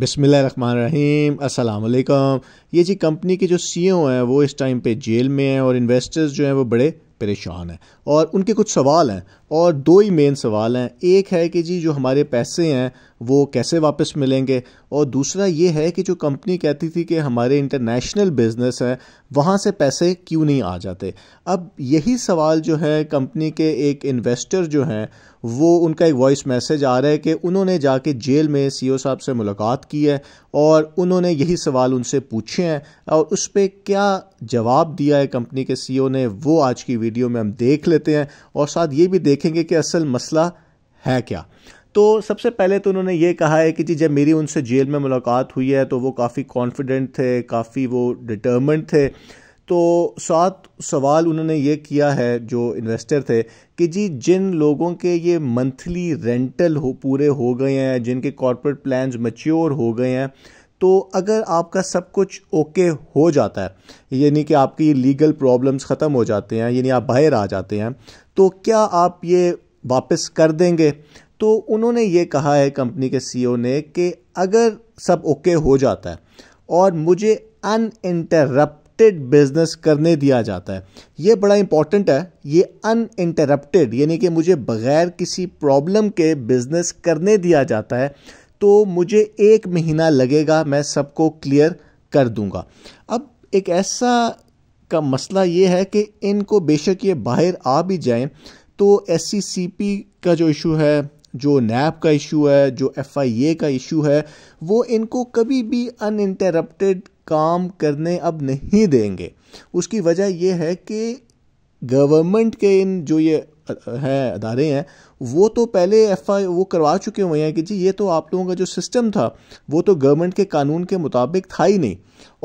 बिसमीम असलकम ये जी कंपनी के जो सी e हैं वो इस टाइम पे जेल में हैं और इन्वेस्टर्स जो हैं वो बड़े परेशान हैं और उनके कुछ सवाल हैं और दो ही मेन सवाल हैं एक है कि जी जो हमारे पैसे हैं वो कैसे वापस मिलेंगे और दूसरा ये है कि जो कंपनी कहती थी कि हमारे इंटरनेशनल बिज़नेस है वहाँ से पैसे क्यों नहीं आ जाते अब यही सवाल जो है कंपनी के एक इन्वेस्टर जो हैं वो उनका एक वॉइस मैसेज आ रहा है कि उन्होंने जाके जेल में सीईओ e साहब से मुलाकात की है और उन्होंने यही सवाल उनसे पूछे हैं और उस पर क्या जवाब दिया है कंपनी के सीईओ e ने वो आज की वीडियो में हम देख लेते हैं और साथ ये भी देख देखेंगे कि असल मसला है क्या तो सबसे पहले तो उन्होंने ये कहा है कि जी जब मेरी उनसे जेल में मुलाकात हुई है तो वो काफ़ी कॉन्फिडेंट थे काफ़ी वो डिटर्मेंट थे तो सात सवाल उन्होंने ये किया है जो इन्वेस्टर थे कि जी जिन लोगों के ये मंथली रेंटल हो पूरे हो गए हैं जिनके कॉरपोरेट प्लान्स मच्योर हो गए हैं तो अगर आपका सब कुछ ओके हो जाता है यानी कि आपकी लीगल प्रॉब्लम्स ख़त्म हो जाते हैं यानी आप बाहर आ जाते हैं तो क्या आप ये वापस कर देंगे तो उन्होंने ये कहा है कंपनी के सीईओ e ने कि अगर सब ओके हो जाता है और मुझे अन इंटरप्टड बिजनेस करने दिया जाता है ये बड़ा इंपॉर्टेंट है ये अनइंटरप्टेड यानी कि मुझे बग़ैर किसी प्रॉब्लम के बिज़नेस करने दिया जाता है तो मुझे एक महीना लगेगा मैं सबको क्लियर कर दूंगा अब एक ऐसा का मसला ये है कि इनको बेशक ये बाहर आ भी जाएं तो एस सी का जो इशू है जो नैब का इशू है जो एफ का इशू है वो इनको कभी भी अनइंटरप्टेड काम करने अब नहीं देंगे उसकी वजह यह है कि गवर्नमेंट के इन जो ये हैं अदारे हैं वो तो पहले एफ आई वो करवा चुके हुए हैं कि जी ये तो आप लोगों का जो सिस्टम था वो तो गवर्नमेंट के कानून के मुताबिक था ही नहीं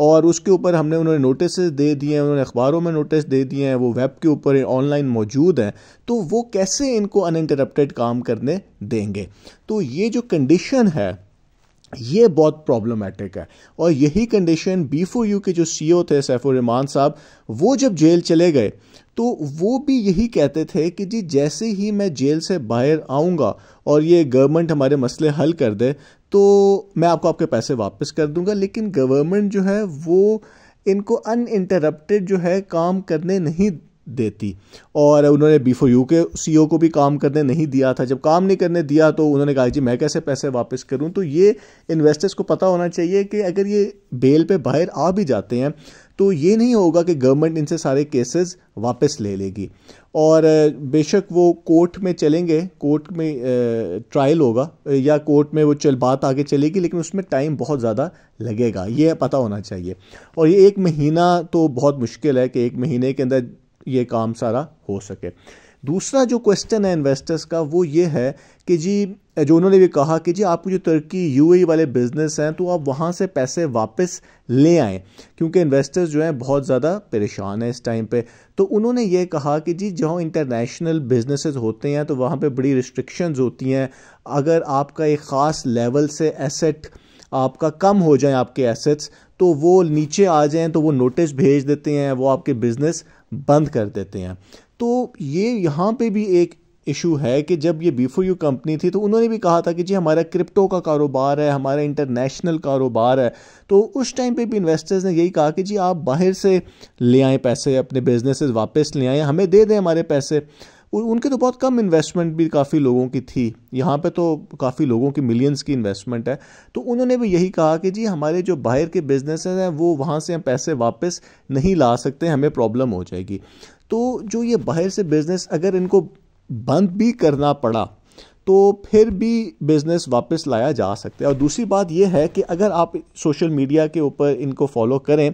और उसके ऊपर हमने उन्होंने नोटिस दे दिए हैं उन्होंने अखबारों में नोटिस दे दिए हैं वो वेब के ऊपर ऑनलाइन मौजूद हैं तो वो कैसे इनको अनइंटरप्टेड काम करने देंगे तो ये जो कंडीशन है ये बहुत प्रॉब्लमेटिक है और यही कंडीशन बी फो यू के जो सी ओ e थे सैफुररहमान साहब वो जब जेल चले गए तो वो भी यही कहते थे कि जी जैसे ही मैं जेल से बाहर आऊँगा और ये गवर्नमेंट हमारे मसले हल कर दे तो मैं आपको आपके पैसे वापस कर दूंगा लेकिन गवर्नमेंट जो है वो इनको अन जो है काम करने नहीं देती और उन्होंने बी फॉर यू के ओ e को भी काम करने नहीं दिया था जब काम नहीं करने दिया तो उन्होंने कहा जी मैं कैसे पैसे वापस करूं तो ये इन्वेस्टर्स को पता होना चाहिए कि अगर ये बेल पे बाहर आ भी जाते हैं तो ये नहीं होगा कि गवर्नमेंट इनसे सारे केसेस वापस ले लेगी और बेशक वो कोर्ट में चलेंगे कोर्ट में ट्रायल होगा या कोर्ट में वो चल बात आगे चलेगी लेकिन उसमें टाइम बहुत ज़्यादा लगेगा ये पता होना चाहिए और ये एक महीना तो बहुत मुश्किल है कि एक महीने के अंदर ये काम सारा हो सके दूसरा जो क्वेश्चन है इन्वेस्टर्स का वो ये है कि जी जो उन्होंने भी कहा कि जी आपको जो तुर्की यूएई e वाले बिजनेस हैं तो आप वहाँ से पैसे वापस ले आएँ क्योंकि इन्वेस्टर्स जो हैं बहुत ज़्यादा परेशान हैं इस टाइम पे तो उन्होंने ये कहा कि जी जहाँ इंटरनेशनल बिजनेसेस होते हैं तो वहाँ पर बड़ी रिस्ट्रिक्शंस होती हैं अगर आपका एक ख़ास लेवल से एसेट आपका कम हो जाए आपके एसेट्स तो वो नीचे आ जाएं तो वो नोटिस भेज देते हैं वो आपके बिज़नेस बंद कर देते हैं तो ये यहाँ पे भी एक इशू है कि जब ये बी यू कंपनी थी तो उन्होंने भी कहा था कि जी हमारा क्रिप्टो का कारोबार है हमारा इंटरनेशनल कारोबार है तो उस टाइम पे भी इन्वेस्टर्स ने यही कहा कि जी आप बाहर से ले आएँ पैसे अपने बिजनेसेस वापस ले आएँ हमें दे दें हमारे पैसे उनके तो बहुत कम इन्वेस्टमेंट भी काफ़ी लोगों की थी यहाँ पे तो काफ़ी लोगों की मिलियंस की इन्वेस्टमेंट है तो उन्होंने भी यही कहा कि जी हमारे जो बाहर के बिजनेस हैं वो वहाँ से हम पैसे वापस नहीं ला सकते हमें प्रॉब्लम हो जाएगी तो जो ये बाहर से बिज़नेस अगर इनको बंद भी करना पड़ा तो फिर भी बिज़नेस वापस लाया जा सकता है और दूसरी बात यह है कि अगर आप सोशल मीडिया के ऊपर इनको फॉलो करें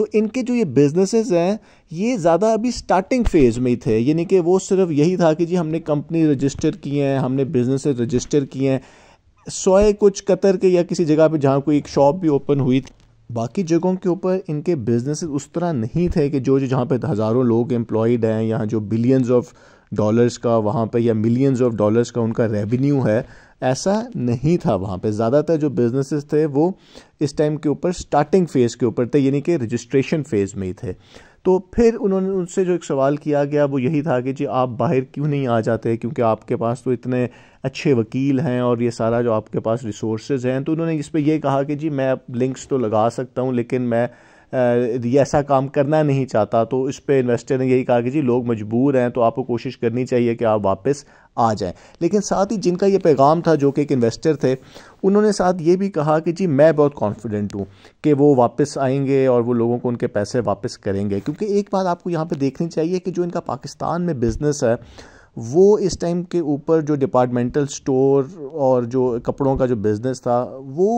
तो इनके जो ये बिजनेसेस हैं ये ज़्यादा अभी स्टार्टिंग फेज़ में ही थे यानी कि वो सिर्फ यही था कि जी हमने कंपनी रजिस्टर किए हैं हमने बिजनेस रजिस्टर किए हैं सोए कुछ कतर के या किसी जगह पे जहाँ कोई एक शॉप भी ओपन हुई थी बाकी जगहों के ऊपर इनके बिजनेस उस तरह नहीं थे कि जो जो जहाँ पे हज़ारों लोग एम्प्लॉयड हैं या जो बिलियंस ऑफ डॉलर्स का वहाँ पे या मिलियंस ऑफ डॉलर्स का उनका रेवेन्यू है ऐसा नहीं था वहाँ पे ज़्यादातर जो बिजनेसेस थे वो इस टाइम के ऊपर स्टार्टिंग फेज़ के ऊपर थे यानी कि रजिस्ट्रेशन फ़ेज़ में ही थे तो फिर उन्होंने उनसे जो एक सवाल किया गया वो यही था कि जी आप बाहर क्यों नहीं आ जाते क्योंकि आपके पास तो इतने अच्छे वकील हैं और ये सारा जो आपके पास रिसोर्सेज हैं तो उन्होंने इस पर यह कहा कि जी मैं लिंक्स तो लगा सकता हूँ लेकिन मैं ऐसा काम करना नहीं चाहता तो इस पर इन्वेस्टर ने यही कहा कि जी लोग मजबूर हैं तो आपको कोशिश करनी चाहिए कि आप वापस आ जाएं लेकिन साथ ही जिनका ये पैगाम था जो कि एक इन्वेस्टर थे उन्होंने साथ ये भी कहा कि जी मैं बहुत कॉन्फिडेंट हूँ कि वो वापस आएंगे और वो लोगों को उनके पैसे वापस करेंगे क्योंकि एक बात आपको यहाँ पर देखनी चाहिए कि जो इनका पाकिस्तान में बिज़नेस है वो इस टाइम के ऊपर जो डिपार्टमेंटल स्टोर और जो कपड़ों का जो बिज़नेस था वो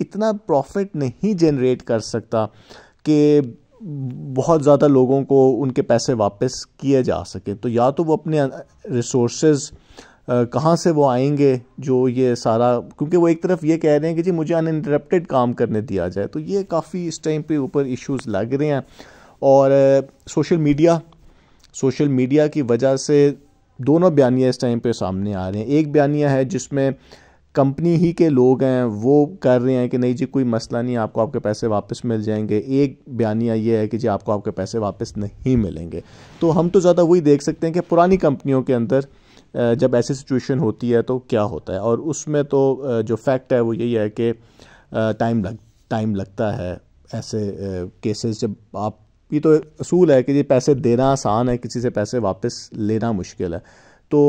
इतना प्रॉफिट नहीं जनरेट कर सकता कि बहुत ज़्यादा लोगों को उनके पैसे वापस किए जा सकें तो या तो वो अपने रिसोर्स कहाँ से वो आएंगे जो ये सारा क्योंकि वो एक तरफ ये कह रहे हैं कि जी मुझे अनइंटरप्टेड काम करने दिया जाए तो ये काफ़ी इस टाइम पे ऊपर इश्यूज लग रहे हैं और सोशल मीडिया सोशल मीडिया की वजह से दोनों बयानियाँ इस टाइम पे सामने आ रहे हैं एक बयानिया है जिसमें कंपनी ही के लोग हैं वो कर रहे हैं कि नहीं जी कोई मसला नहीं आपको आपके पैसे वापस मिल जाएंगे एक बयानिया ये है कि जी आपको आपके पैसे वापस नहीं मिलेंगे तो हम तो ज़्यादा वही देख सकते हैं कि पुरानी कंपनियों के अंदर जब ऐसी सिचुएशन होती है तो क्या होता है और उसमें तो जो फैक्ट है वो यही है कि टाइम लग टाइम लगता है ऐसे केसेस जब आप ये तो असूल है कि ये पैसे देना आसान है किसी से पैसे वापस लेना मुश्किल है तो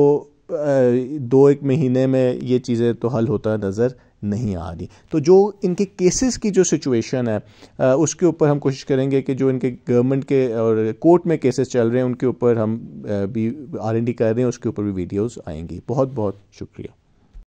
दो एक महीने में ये चीज़ें तो हल होता नज़र नहीं आ रही तो जो इनके केसेस की जो सिचुएशन है उसके ऊपर हम कोशिश करेंगे कि जो इनके गवर्नमेंट के और कोर्ट में केसेस चल रहे हैं उनके ऊपर हम भी आर कर रहे हैं उसके ऊपर भी वीडियोस आएंगी बहुत बहुत शुक्रिया